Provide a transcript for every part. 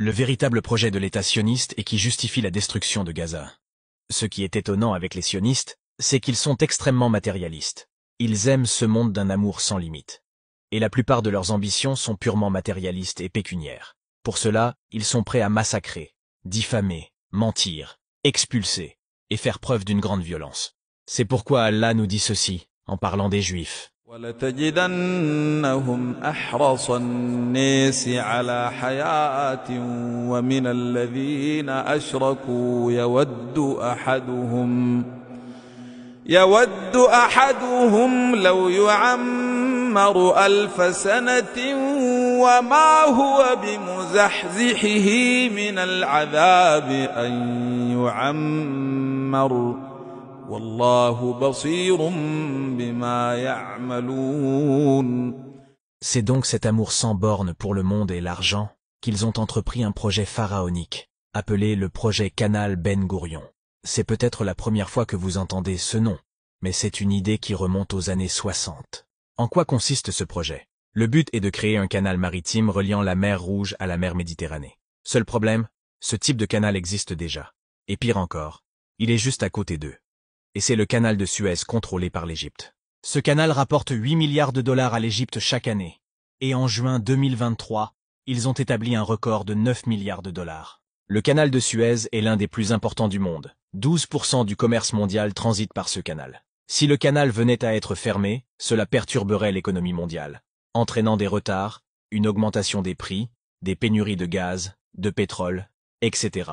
le véritable projet de l'État sioniste est qui justifie la destruction de Gaza. Ce qui est étonnant avec les sionistes, c'est qu'ils sont extrêmement matérialistes. Ils aiment ce monde d'un amour sans limite. Et la plupart de leurs ambitions sont purement matérialistes et pécuniaires. Pour cela, ils sont prêts à massacrer, diffamer, mentir, expulser, et faire preuve d'une grande violence. C'est pourquoi Allah nous dit ceci, en parlant des Juifs. ولتجدنهم احرص الناس على حياه ومن الذين اشركوا يود احدهم يود احدهم لو يعمر الف سنه وما هو بمزحزحه من العذاب ان يعمر C'est donc cet amour sans borne pour le monde et l'argent qu'ils ont entrepris un projet pharaonique, appelé le projet Canal Ben Gourion. C'est peut-être la première fois que vous entendez ce nom, mais c'est une idée qui remonte aux années 60. En quoi consiste ce projet Le but est de créer un canal maritime reliant la mer Rouge à la mer Méditerranée. Seul problème, ce type de canal existe déjà. Et pire encore, il est juste à côté d'eux et c'est le canal de Suez contrôlé par l'Égypte. Ce canal rapporte 8 milliards de dollars à l'Égypte chaque année, et en juin 2023, ils ont établi un record de 9 milliards de dollars. Le canal de Suez est l'un des plus importants du monde. 12% du commerce mondial transite par ce canal. Si le canal venait à être fermé, cela perturberait l'économie mondiale, entraînant des retards, une augmentation des prix, des pénuries de gaz, de pétrole, etc.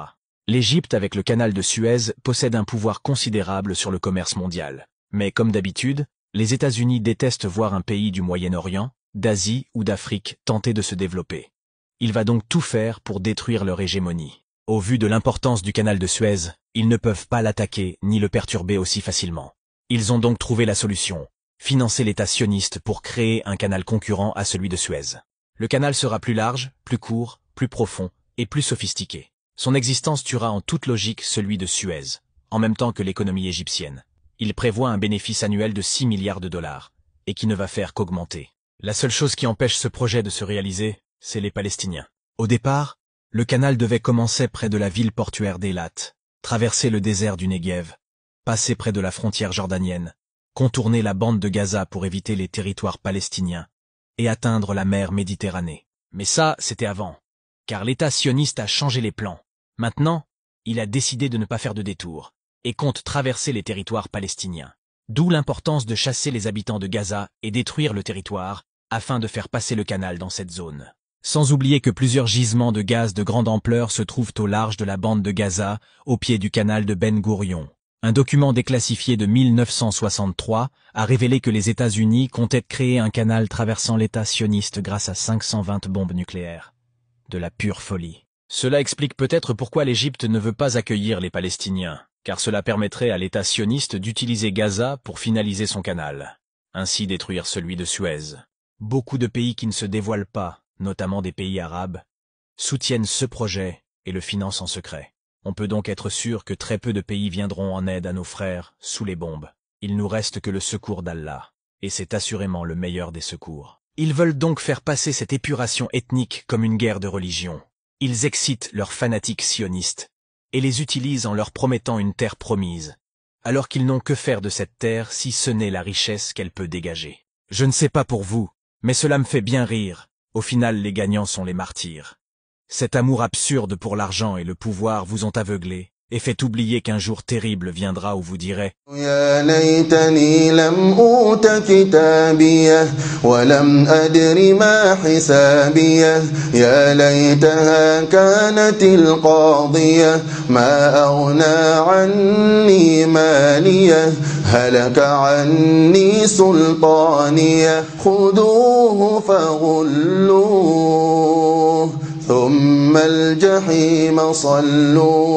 L'Égypte avec le canal de Suez possède un pouvoir considérable sur le commerce mondial. Mais comme d'habitude, les États-Unis détestent voir un pays du Moyen-Orient, d'Asie ou d'Afrique tenter de se développer. Il va donc tout faire pour détruire leur hégémonie. Au vu de l'importance du canal de Suez, ils ne peuvent pas l'attaquer ni le perturber aussi facilement. Ils ont donc trouvé la solution, financer l'État sioniste pour créer un canal concurrent à celui de Suez. Le canal sera plus large, plus court, plus profond et plus sophistiqué. Son existence tuera en toute logique celui de Suez, en même temps que l'économie égyptienne. Il prévoit un bénéfice annuel de 6 milliards de dollars, et qui ne va faire qu'augmenter. La seule chose qui empêche ce projet de se réaliser, c'est les Palestiniens. Au départ, le canal devait commencer près de la ville portuaire d'Elat, traverser le désert du Negev, passer près de la frontière jordanienne, contourner la bande de Gaza pour éviter les territoires palestiniens, et atteindre la mer Méditerranée. Mais ça, c'était avant, car l'État sioniste a changé les plans Maintenant, il a décidé de ne pas faire de détour et compte traverser les territoires palestiniens. D'où l'importance de chasser les habitants de Gaza et détruire le territoire afin de faire passer le canal dans cette zone. Sans oublier que plusieurs gisements de gaz de grande ampleur se trouvent au large de la bande de Gaza, au pied du canal de Ben Gurion. Un document déclassifié de 1963 a révélé que les États-Unis comptaient créer un canal traversant l'État sioniste grâce à 520 bombes nucléaires. De la pure folie. Cela explique peut-être pourquoi l'Égypte ne veut pas accueillir les Palestiniens, car cela permettrait à l'État sioniste d'utiliser Gaza pour finaliser son canal, ainsi détruire celui de Suez. Beaucoup de pays qui ne se dévoilent pas, notamment des pays arabes, soutiennent ce projet et le financent en secret. On peut donc être sûr que très peu de pays viendront en aide à nos frères sous les bombes. Il nous reste que le secours d'Allah, et c'est assurément le meilleur des secours. Ils veulent donc faire passer cette épuration ethnique comme une guerre de religion. Ils excitent leurs fanatiques sionistes et les utilisent en leur promettant une terre promise, alors qu'ils n'ont que faire de cette terre si ce n'est la richesse qu'elle peut dégager. Je ne sais pas pour vous, mais cela me fait bien rire, au final les gagnants sont les martyrs. Cet amour absurde pour l'argent et le pouvoir vous ont aveuglé, et fait oublier qu'un jour terrible viendra où vous direz ثم الجحيم صلوه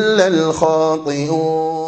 إلا الخاطئون